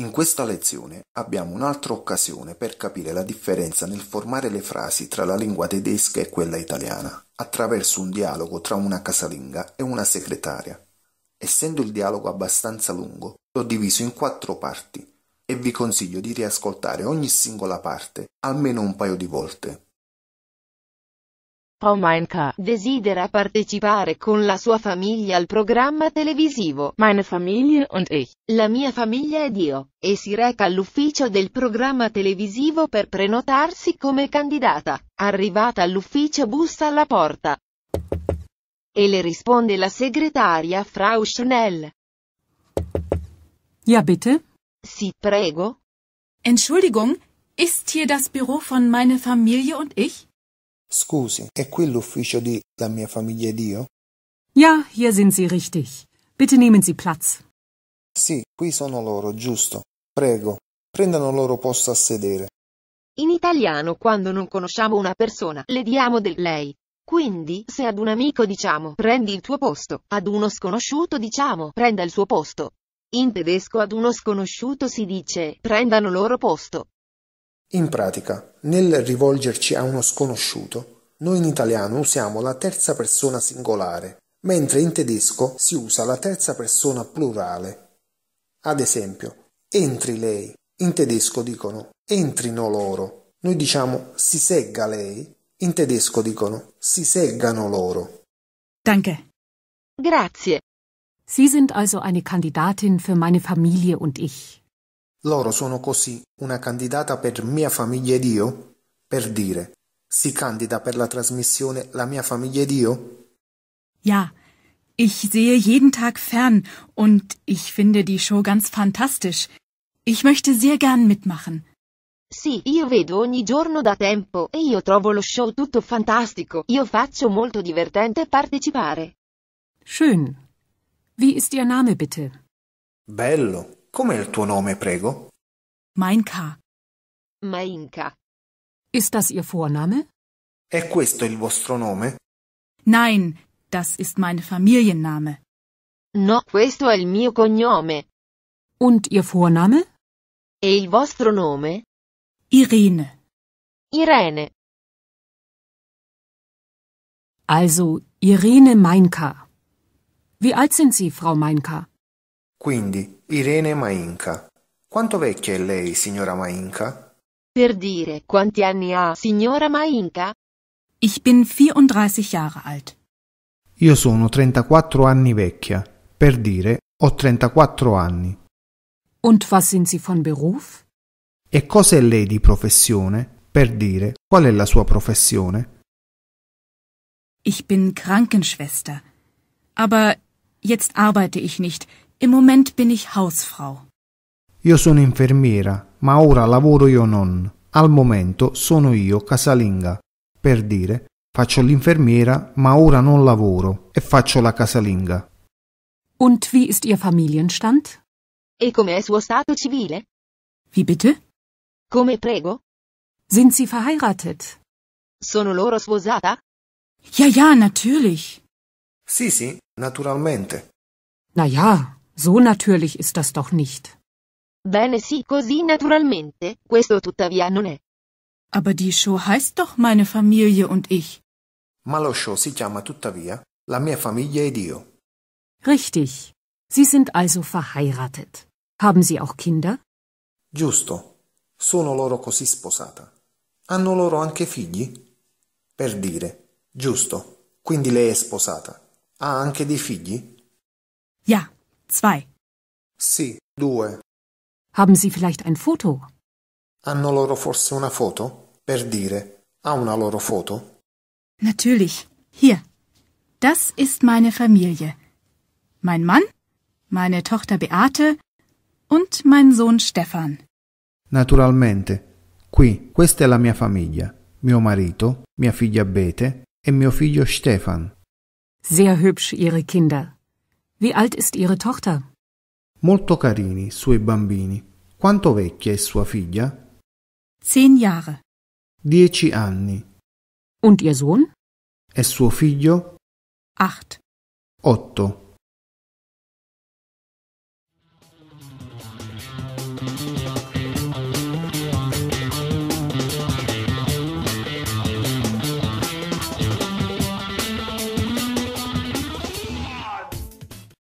In questa lezione abbiamo un'altra occasione per capire la differenza nel formare le frasi tra la lingua tedesca e quella italiana, attraverso un dialogo tra una casalinga e una segretaria. Essendo il dialogo abbastanza lungo, l'ho diviso in quattro parti e vi consiglio di riascoltare ogni singola parte almeno un paio di volte Pomainka desidera partecipare con la sua famiglia al programma televisivo Meine Familie und ich. La mia famiglia ed io. E si reca all'ufficio del programma televisivo per prenotarsi come candidata. Arrivata all'ufficio bussa alla porta. E le risponde la segretaria Frau Schnell. Ja, bitte? Sì, prego. Entschuldigung, ist hier das Büro von Meine Familie und ich? Scusi, è qui l'ufficio di La mia famiglia ed io? Ja, hier sind Sie richtig. Bitte nehmen Sie Platz. Sì, qui sono loro, giusto. Prego, prendano loro posto a sedere. In italiano, quando non conosciamo una persona, le diamo del lei. Quindi, se ad un amico diciamo prendi il tuo posto, ad uno sconosciuto diciamo prenda il suo posto. In tedesco ad uno sconosciuto si dice prendano loro posto. In pratica, nel rivolgerci a uno sconosciuto, noi in italiano usiamo la terza persona singolare, mentre in tedesco si usa la terza persona plurale. Ad esempio, entri lei. In tedesco dicono entrino loro. Noi diciamo si segga lei. In tedesco dicono si seggano loro. Danke. Grazie. Sie sind also eine Kandidatin für meine Familie und ich. Loro sono così una candidata per Mia famiglia ed io? Per dire, si candida per la trasmissione La mia famiglia ed io? Ja, ich sehe jeden Tag fern und ich finde die Show ganz fantastisch. Ich möchte sehr gern mitmachen. Sì, io vedo ogni giorno da tempo e io trovo lo show tutto fantastico. Io faccio molto divertente partecipare. Schön. Wie ist Ihr Name bitte? Bello. Com'è il tuo nome, prego? Mainka. Mainka. Ist das Ihr Vorname? È questo il vostro nome? Nein, das ist mein Familienname. No, questo è il mio cognome. Und Ihr Vorname? E il vostro nome? Irene. Irene. Also Irene Mainka. Wie alt sind Sie, Frau Mainka? Quindi, Irene Mainca. Quanto vecchia è lei, signora Mainca? Per dire quanti anni ha, signora Mainca? Ich bin 34 Jahre alt. Io sono 34 anni vecchia, per dire ho 34 anni. Und was sind Sie von Beruf? E cosa è lei di professione, per dire qual è la sua professione? Ich bin Krankenschwester. Aber jetzt arbeite ich nicht, Im Moment bin ich Hausfrau. Io sono infermiera, ma ora lavoro io non. Al momento sono io casalinga. Per dire, faccio l'infermiera, ma ora non lavoro e faccio la casalinga. Und wie ist Ihr Familienstand? E com'è suo stato civile? Wie bitte? Come prego? Sind Sie verheiratet? Sono loro sposata? Ja, ja, natürlich. Sì, sì, naturalmente. Na ja, so natürlich ist das doch nicht. Bene sì, così naturalmente, questo tuttavia non è. Aber die Show heißt doch meine Familie und ich. Ma lo show si chiama tuttavia la mia famiglia ed io. Richtig. Sie sind also verheiratet. Haben Sie auch Kinder? Giusto. Sono loro così sposata. Hanno loro anche figli? Per dire, giusto. Quindi lei è sposata. Ha anche dei figli? Ja, Zwei. Sì, due. Haben Sie vielleicht ein Foto? Hanno loro forse una foto? Per dire, ha una loro foto? Natürlich. Hier. Das ist meine Familie. Mein Mann, meine Tochter Beate und mein Sohn Stefan. Naturalmente. Qui, questa è la mia famiglia. Mio marito, mia figlia Bete e mio figlio Stefan. Sehr hübsch, Ihre Kinder. Wie alt ist Ihre Tochter? Molto carini i suoi bambini. Quanto vecchia è sua figlia? Zehn Jahre. Dieci anni. Und Ihr Sohn? E suo figlio? Acht. Otto.